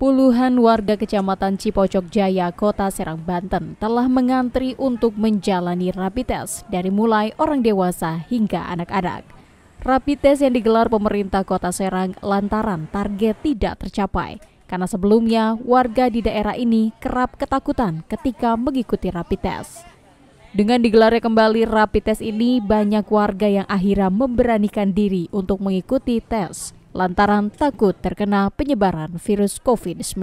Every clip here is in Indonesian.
Puluhan warga Kecamatan Cipocok Jaya, Kota Serang, Banten telah mengantri untuk menjalani rapid test dari mulai orang dewasa hingga anak-anak. Rapid test yang digelar pemerintah Kota Serang lantaran target tidak tercapai karena sebelumnya warga di daerah ini kerap ketakutan ketika mengikuti rapid test. Dengan digelarnya kembali rapid test ini, banyak warga yang akhirnya memberanikan diri untuk mengikuti tes lantaran takut terkena penyebaran virus COVID-19.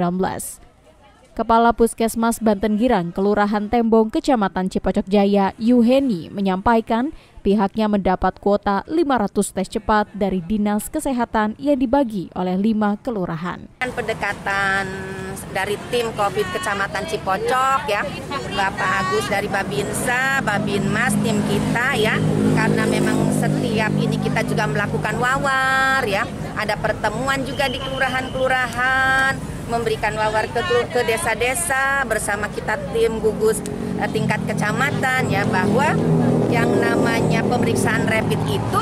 Kepala Puskesmas Banten Girang, Kelurahan Tembong, Kecamatan Cipocok Jaya, Yuheni, menyampaikan pihaknya mendapat kuota 500 tes cepat dari Dinas Kesehatan yang dibagi oleh lima kelurahan. Pendekatan dari tim COVID Kecamatan Cipocok ya, Bapak Agus dari Babinsa, Babinmas, tim kita ya, karena memang setiap ini kita juga melakukan wawar ya. Ada pertemuan juga di kelurahan-kelurahan, memberikan wawar ke ke desa-desa bersama kita tim gugus eh, tingkat kecamatan ya bahwa yang namanya pemeriksaan rapid itu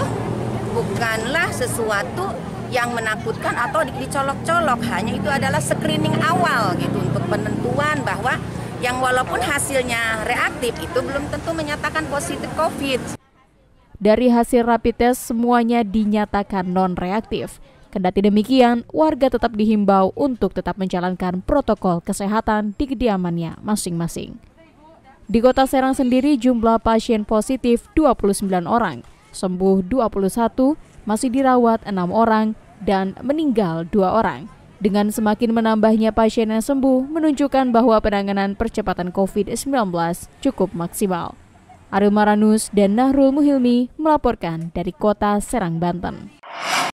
bukanlah sesuatu yang menakutkan atau dicolok-colok hanya itu adalah screening awal gitu untuk penentuan bahwa yang walaupun hasilnya reaktif itu belum tentu menyatakan positif COVID. Dari hasil rapid test semuanya dinyatakan non-reaktif. Kendati demikian, warga tetap dihimbau untuk tetap menjalankan protokol kesehatan di kediamannya masing-masing. Di kota Serang sendiri jumlah pasien positif 29 orang, sembuh 21, masih dirawat 6 orang, dan meninggal 2 orang. Dengan semakin menambahnya pasien yang sembuh, menunjukkan bahwa penanganan percepatan COVID-19 cukup maksimal. Ariel Maranus dan Nahrul Muhilmi melaporkan dari kota Serang, Banten.